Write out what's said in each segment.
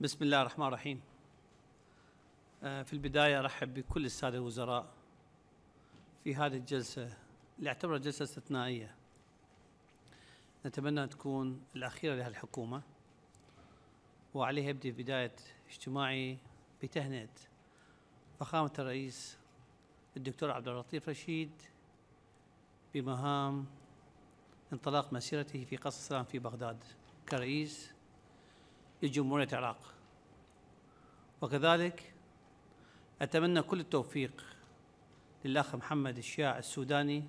بسم الله الرحمن الرحيم آه، في البداية أرحب بكل السادة الوزراء في هذه الجلسة اللي اعتبرها جلسة استثنائية نتمنى تكون الأخيرة لهالحكومة وعليه أبدي بداية اجتماعي بتهنئة فخامة الرئيس الدكتور عبد اللطيف رشيد بمهام انطلاق مسيرته في قصر السلام في بغداد كرئيس لجمهورية العراق وكذلك أتمنى كل التوفيق للأخ محمد الشياع السوداني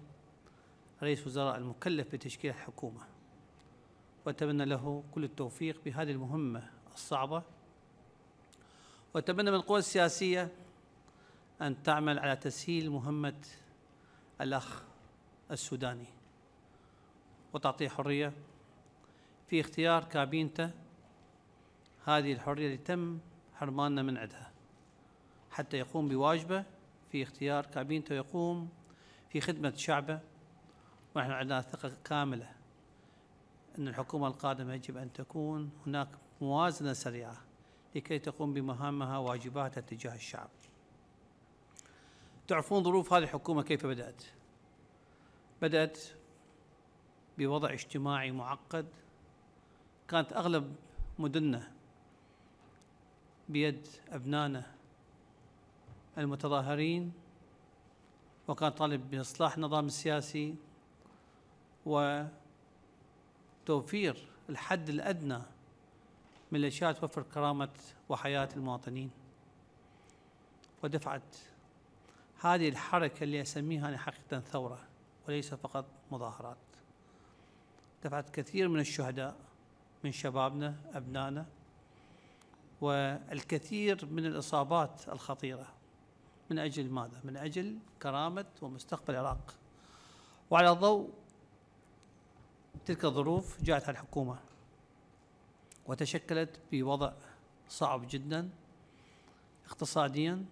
رئيس وزراء المكلف بتشكيل الحكومة وأتمنى له كل التوفيق بهذه المهمة الصعبة وأتمنى من القوى السياسية أن تعمل على تسهيل مهمة الأخ السوداني وتعطيه حرية في اختيار كابينته هذه الحرية اللي تم حرماننا من عدها حتى يقوم بواجبه في اختيار كابينته ويقوم في خدمة شعبه ونحن عندنا ثقة كاملة أن الحكومة القادمة يجب أن تكون هناك موازنة سريعة لكي تقوم بمهامها واجباتها تجاه الشعب تعرفون ظروف هذه الحكومة كيف بدأت بدأت بوضع اجتماعي معقد كانت أغلب مدننا بيد أبنانا المتظاهرين وكان طالب بإصلاح النظام السياسي وتوفير الحد الأدنى من الأشياء توفر كرامة وحياة المواطنين ودفعت هذه الحركة اللي أسميها أنا يعني حقيقة ثورة وليس فقط مظاهرات دفعت كثير من الشهداء من شبابنا أبنائنا والكثير من الإصابات الخطيرة من أجل ماذا؟ من أجل كرامة ومستقبل العراق وعلى ضوء تلك الظروف جاءت على الحكومة وتشكلت بوضع صعب جدا اقتصاديا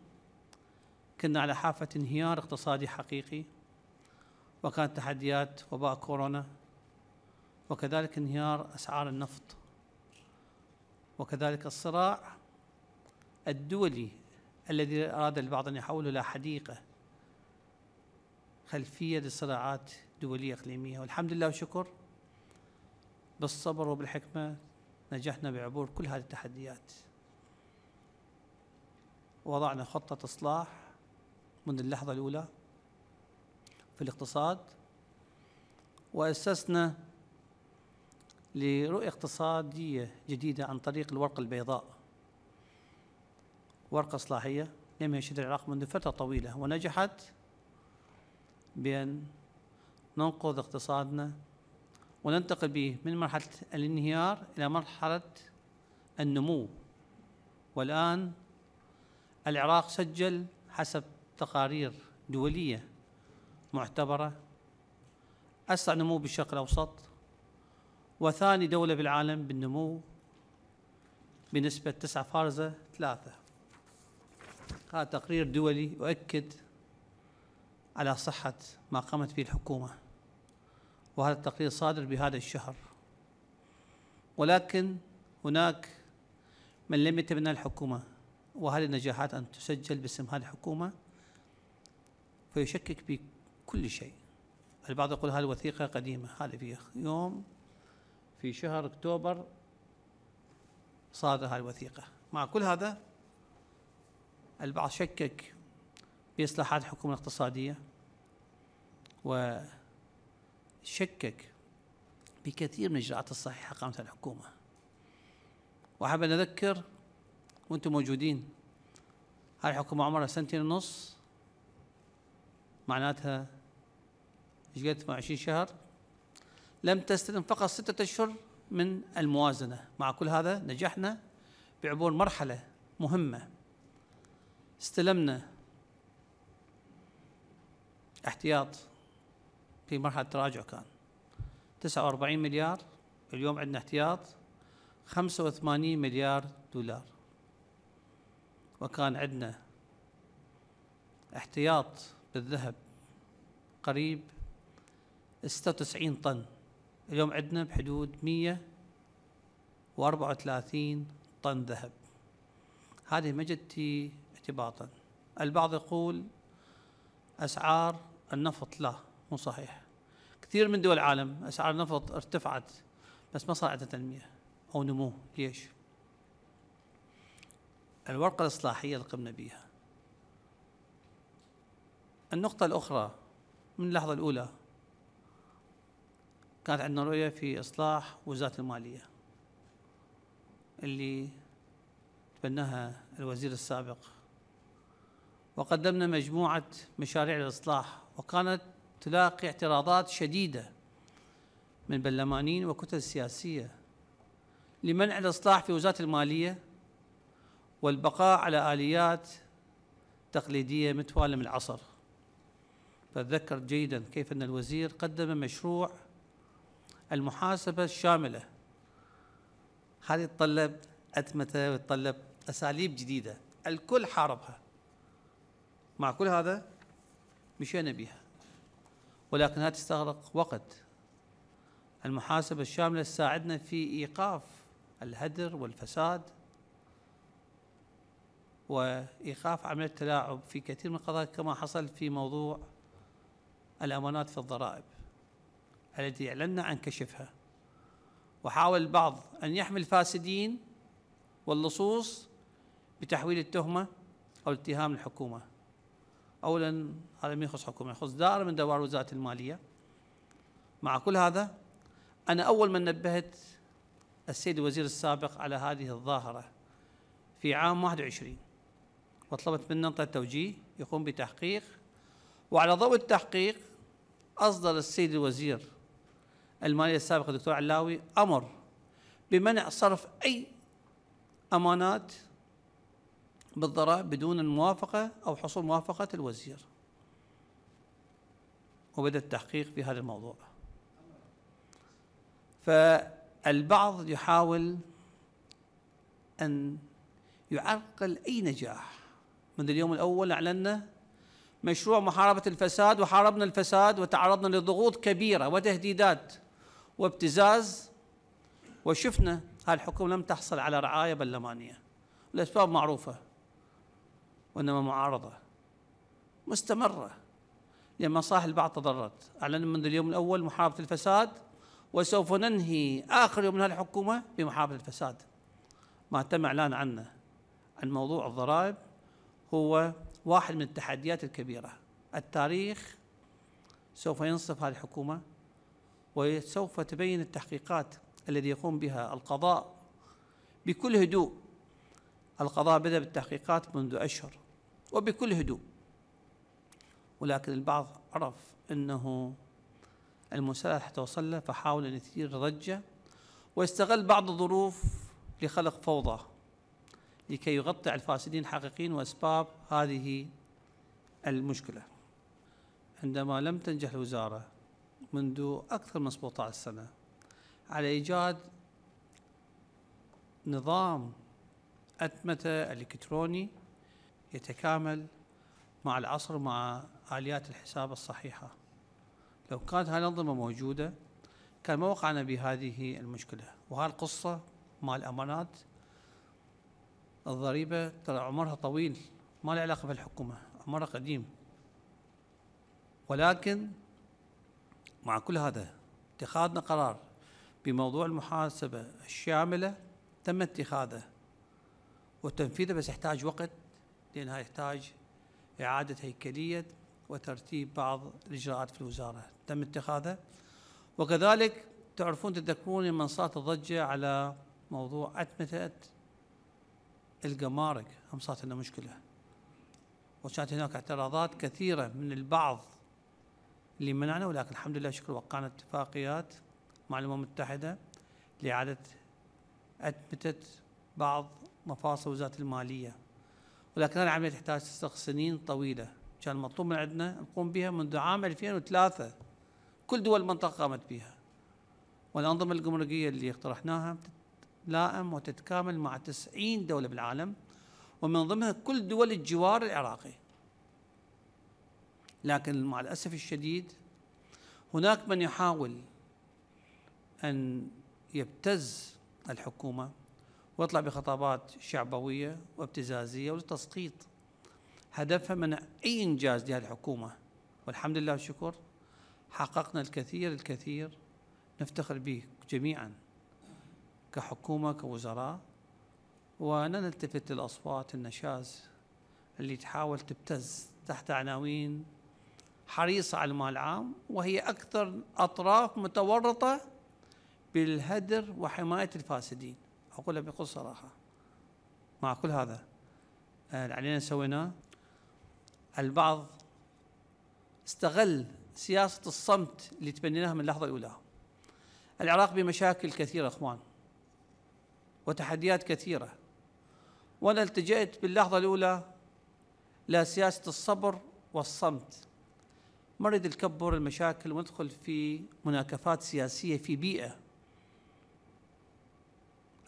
كنا على حافة انهيار اقتصادي حقيقي وكانت تحديات وباء كورونا وكذلك انهيار أسعار النفط وكذلك الصراع الدولي الذي أراد البعض أن يحوله إلى حديقة خلفية لصراعات دولية إقليمية والحمد لله وشكر بالصبر وبالحكمة نجحنا بعبور كل هذه التحديات وضعنا خطة إصلاح منذ اللحظة الأولى في الاقتصاد وأسسنا لرؤية اقتصادية جديدة عن طريق الورقة البيضاء ورقة إصلاحية لم يشهد العراق منذ فترة طويلة ونجحت بأن ننقذ اقتصادنا وننتقل به من مرحلة الانهيار إلى مرحلة النمو والآن العراق سجل حسب تقارير دولية معتبرة أسرع نمو بالشرق الأوسط وثاني دولة بالعالم بالنمو بنسبة تسعة فارزة ثلاثة هذا تقرير دولي يؤكد على صحة ما قامت به الحكومة وهذا التقرير صادر بهذا الشهر ولكن هناك من لم يتبنى الحكومة وهذه النجاحات أن تسجل باسم هذه الحكومة فيشكك بكل شيء البعض يقول هذه وثيقة قديمة هذه في يوم في شهر أكتوبر هاي الوثيقة مع كل هذا البعض شكك بإصلاحات الحكومة الاقتصادية وشكك بكثير من الإجراءات الصحيحة قامتها الحكومة وأحب أن أذكر وأنتم موجودين هاي الحكومة عمرها سنتين ونص معناتها ايش قد 20 شهر لم تستلم فقط ستة أشهر من الموازنة مع كل هذا نجحنا بعبور مرحلة مهمة استلمنا احتياط في مرحلة تراجع كان 49 مليار اليوم عندنا احتياط 85 مليار دولار وكان عندنا احتياط بالذهب قريب 96 طن اليوم عندنا بحدود 134 طن ذهب هذه ما جتي اعتباطا البعض يقول أسعار النفط لا مو صحيح كثير من دول العالم أسعار النفط ارتفعت بس ما صار عندها تنمية أو نمو ليش؟ الورقة الإصلاحية اللي قمنا بها النقطة الأخرى من اللحظة الأولى كانت عندنا رؤية في إصلاح وزارة المالية اللي تبناها الوزير السابق وقدمنا مجموعة مشاريع الإصلاح وكانت تلاقي اعتراضات شديدة من برلمانيين وكتل سياسية لمنع الإصلاح في وزارة المالية والبقاء على آليات تقليدية متوالة من العصر فأتذكر جيدا كيف أن الوزير قدم مشروع المحاسبة الشاملة هذه تطلب أتمتة وتطلب أساليب جديدة الكل حاربها مع كل هذا مشينا بها ولكنها تستغرق وقت المحاسبة الشاملة تساعدنا في إيقاف الهدر والفساد وإيقاف عملية التلاعب في كثير من القضايا كما حصل في موضوع الأمانات في الضرائب التي اعلنا عن كشفها وحاول البعض أن يحمي الفاسدين واللصوص بتحويل التهمة أو اتهام الحكومه أولا هذا ما يخص حكومة يخص دائرة من دوائر وزارة المالية مع كل هذا أنا أول من نبهت السيد الوزير السابق على هذه الظاهرة في عام 21 وطلبت منه نطة توجيه يقوم بتحقيق وعلى ضوء التحقيق أصدر السيد الوزير الماليه السابق الدكتور علاوي امر بمنع صرف اي امانات بالضرائب بدون الموافقه او حصول موافقه الوزير وبدا التحقيق في هذا الموضوع فالبعض يحاول ان يعرقل اي نجاح منذ اليوم الاول اعلنا مشروع محاربه الفساد وحاربنا الفساد وتعرضنا لضغوط كبيره وتهديدات وابتزاز وشفنا هالحكومة لم تحصل على رعاية برلمانية الأسباب معروفة وإنما معارضة مستمرة لأن مصالح البعض تضررت أعلن منذ اليوم الأول محاربة الفساد وسوف ننهي آخر يوم من هالحكومة بمحاربة الفساد ما تم إعلان عنه عن موضوع الضرائب هو واحد من التحديات الكبيرة التاريخ سوف ينصف هذه الحكومة وسوف تبين التحقيقات الذي يقوم بها القضاء بكل هدوء القضاء بدأ بالتحقيقات منذ أشهر وبكل هدوء ولكن البعض عرف أنه المسألة حتوصل له فحاول أن يثير ضجة واستغل بعض الظروف لخلق فوضى لكي يغطي الفاسدين الحقيقيين وأسباب هذه المشكلة عندما لم تنجح الوزارة منذ أكثر من 17 سنة على إيجاد نظام أتمتة إلكتروني يتكامل مع العصر مع آليات الحساب الصحيحة لو كانت هذه الأنظمة موجودة كان ما وقعنا بهذه المشكلة وهذه القصة مع الأمانات الضريبة ترى عمرها طويل ما له علاقة بالحكومة عمرها قديم ولكن مع كل هذا اتخاذنا قرار بموضوع المحاسبة الشاملة تم اتخاذه وتنفيذه بس يحتاج وقت لأنها يحتاج إعادة هيكلية وترتيب بعض الإجراءات في الوزارة تم اتخاذه وكذلك تعرفون تتذكرون منصات صارت الضجة على موضوع أتمتة القمارك هم صارت لنا مشكلة وكانت هناك اعتراضات كثيرة من البعض اللي منعنا ولكن الحمد لله شكر وقعنا اتفاقيات مع الامم المتحده لاعاده اثبتت بعض مفاصل وزاره الماليه ولكن هذه العمليه تحتاج سنين طويله كان مطلوب من عندنا نقوم بها منذ عام 2003 كل دول المنطقه قامت بها والانظمه الجمركيه اللي اقترحناها تتلائم وتتكامل مع 90 دوله بالعالم ومن ضمنها كل دول الجوار العراقي لكن مع الأسف الشديد هناك من يحاول أن يبتز الحكومة ويطلع بخطابات شعبوية وابتزازية وتسقيط هدفها منع أي إنجاز لهذه الحكومة والحمد لله والشكر حققنا الكثير الكثير نفتخر به جميعا كحكومة كوزراء ولا نلتفت للأصوات النشاز اللي تحاول تبتز تحت عناوين حريصة على المال العام وهي أكثر أطراف متورطة بالهدر وحماية الفاسدين أقولها بكل صراحة مع كل هذا آه، اللي علينا سويناه البعض استغل سياسة الصمت اللي تبنيناها من اللحظة الأولى العراق بمشاكل كثيرة أخوان وتحديات كثيرة وأنا التجأت باللحظة الأولى لسياسة الصبر والصمت مرض الكبر المشاكل وندخل في مناكفات سياسية في بيئة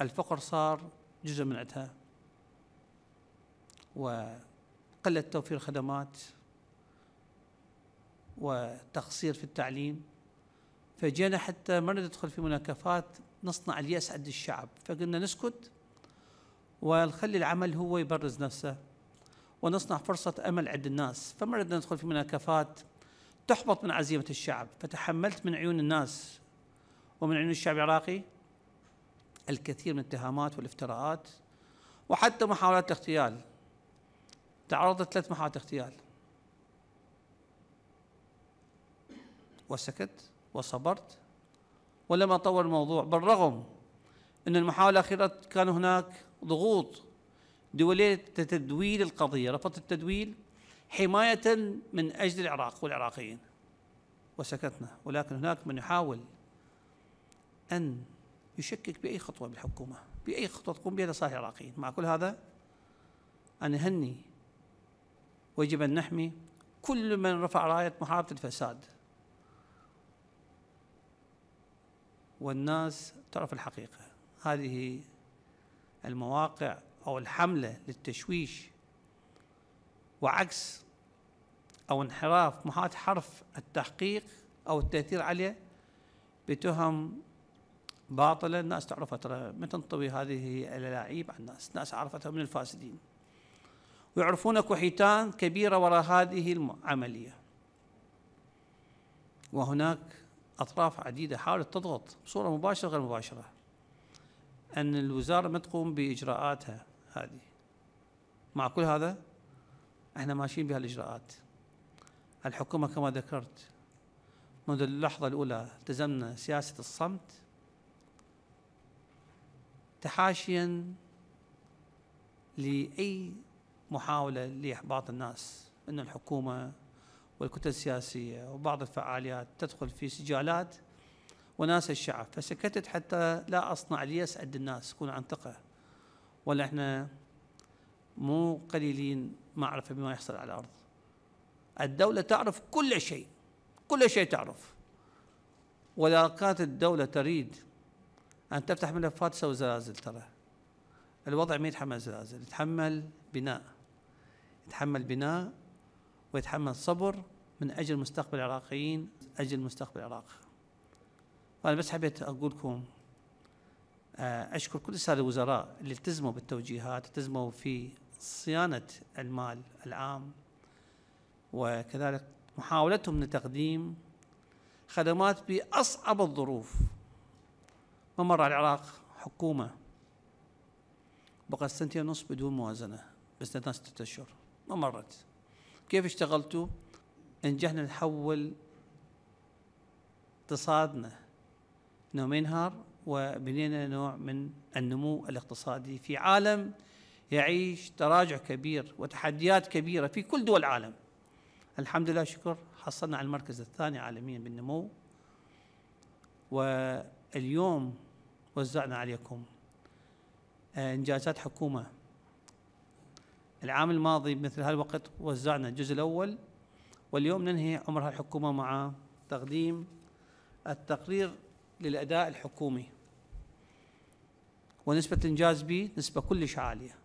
الفقر صار جزء من عندها وقلة توفير خدمات وتقصير في التعليم فجينا حتى ما ندخل في مناكفات نصنع اليأس عند الشعب فقلنا نسكت ونخلي العمل هو يبرز نفسه ونصنع فرصة أمل عند الناس فما ندخل في مناكفات تحبط من عزيمة الشعب فتحملت من عيون الناس ومن عيون الشعب العراقي الكثير من الاتهامات والافتراءات وحتى محاولات الاغتيال تعرضت ثلاث محاولات اغتيال وسكت وصبرت ولم أطور الموضوع بالرغم أن المحاولة الأخيرة كان هناك ضغوط دولية تدويل القضية رفضت التدويل حماية من أجل العراق والعراقيين وسكتنا ولكن هناك من يحاول أن يشكك بأي خطوة بالحكومة بأي خطوة تقوم بها لصالح العراقيين مع كل هذا أنا هني ويجب أن نحمي كل من رفع راية محاربة الفساد والناس تعرف الحقيقة هذه المواقع أو الحملة للتشويش وعكس أو انحراف محاط حرف التحقيق أو التأثير عليه بتهم باطلة الناس تعرفها ترى ما تنطوي هذه الألاعيب على الناس الناس عرفتها من الفاسدين ويعرفون كحيتان كبيرة وراء هذه العملية وهناك أطراف عديدة حاولت تضغط بصورة مباشرة غير مباشرة أن الوزارة ما تقوم بإجراءاتها هذه مع كل هذا احنا ماشيين بهالاجراءات الحكومه كما ذكرت منذ اللحظه الاولى التزمنا سياسه الصمت تحاشيا لاي محاوله لاحباط الناس ان الحكومه والكتل السياسيه وبعض الفعاليات تدخل في سجالات وناس الشعب فسكتت حتى لا اصنع ليسعد عند الناس كون عن ثقه ولا احنا مو قليلين معرفة بما يحصل على الأرض الدولة تعرف كل شيء كل شيء تعرف وإذا كانت الدولة تريد أن تفتح ملفات تسوي زلازل ترى الوضع ما يتحمل زلازل يتحمل بناء يتحمل بناء ويتحمل صبر من أجل مستقبل العراقيين أجل مستقبل العراق وأنا بس حبيت أقول لكم آه، أشكر كل السادة الوزراء اللي التزموا بالتوجيهات التزموا في صيانة المال العام وكذلك محاولتهم لتقديم خدمات بأصعب الظروف ممر على العراق حكومة بقت سنتين ونص بدون موازنة بس ناس أشهر ما مرت كيف اشتغلتوا؟ نجحنا نحول اقتصادنا انه وبنينا نوع من النمو الاقتصادي في عالم يعيش تراجع كبير وتحديات كبيرة في كل دول العالم الحمد لله شكر حصلنا على المركز الثاني عالميا بالنمو واليوم وزعنا عليكم آه، إنجازات حكومة العام الماضي مثل هالوقت وزعنا الجزء الأول واليوم ننهي عمر هالحكومة مع تقديم التقرير للأداء الحكومي ونسبة الإنجاز به نسبة كلش عالية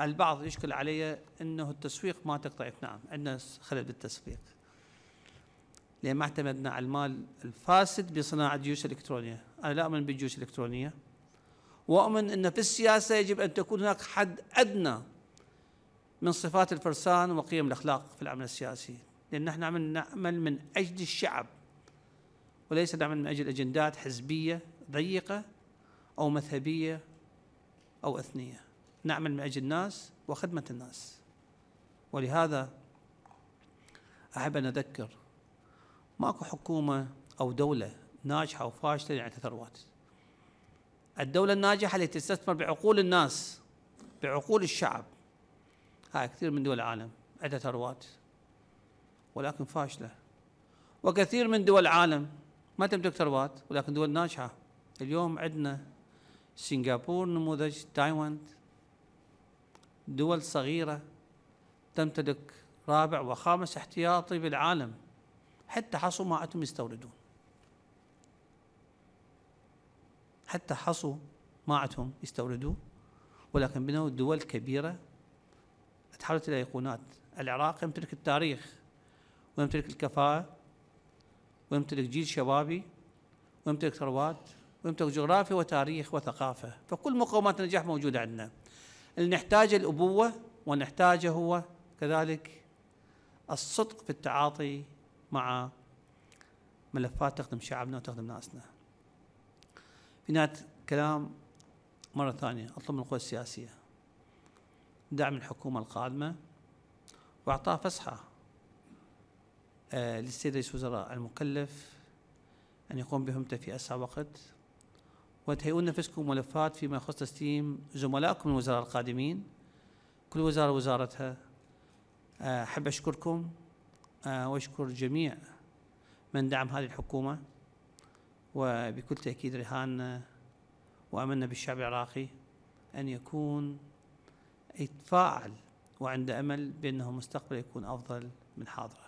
البعض يشكل علي انه التسويق ما تقطعت نعم عندنا خلل بالتسويق لان ما اعتمدنا على المال الفاسد بصناعه جيوش الكترونيه انا لا اؤمن بالجيوش الالكترونيه واؤمن ان في السياسه يجب ان تكون هناك حد ادنى من صفات الفرسان وقيم الاخلاق في العمل السياسي لان نحن عم نعمل من اجل الشعب وليس نعمل من اجل اجندات حزبيه ضيقه او مذهبيه او اثنيه نعمل من أجل الناس وخدمة الناس ولهذا أحب أن أذكر ماكو حكومة أو دولة ناجحة أو فاشلة يعني ثروات الدولة الناجحة اللي تستثمر بعقول الناس بعقول الشعب هاي كثير من دول العالم عندها ثروات ولكن فاشلة وكثير من دول العالم ما تملك ثروات ولكن دول ناجحة اليوم عندنا سنغافور نموذج تايوان دول صغيرة تمتلك رابع وخامس احتياطي بالعالم حتى حصوا ما عندهم يستوردون حتى حصوا ما عندهم يستوردون ولكن بنوا دول كبيرة تحولت إلى أيقونات العراق يمتلك التاريخ ويمتلك الكفاءة ويمتلك جيل شبابي ويمتلك ثروات ويمتلك جغرافيا وتاريخ وثقافة فكل مقومات النجاح موجودة عندنا اللي نحتاجه الأبوة ونحتاجه هو كذلك الصدق في التعاطي مع ملفات تخدم شعبنا وتخدم ناسنا في نهاية كلام مرة ثانية أطلب من القوى السياسية دعم الحكومة القادمة وإعطاء فسحة آه، للسيد رئيس الوزراء المكلف أن يقوم بهمته في أسرع وقت وتهيئون نفسكم ملفات فيما يخص تسليم زملائكم الوزراء القادمين كل وزارة وزارتها آه، أحب أشكركم آه، وأشكر جميع من دعم هذه الحكومة وبكل تأكيد رهاننا آه، وأملنا بالشعب العراقي أن يكون يتفاعل وعنده أمل بأنه مستقبل يكون أفضل من حاضره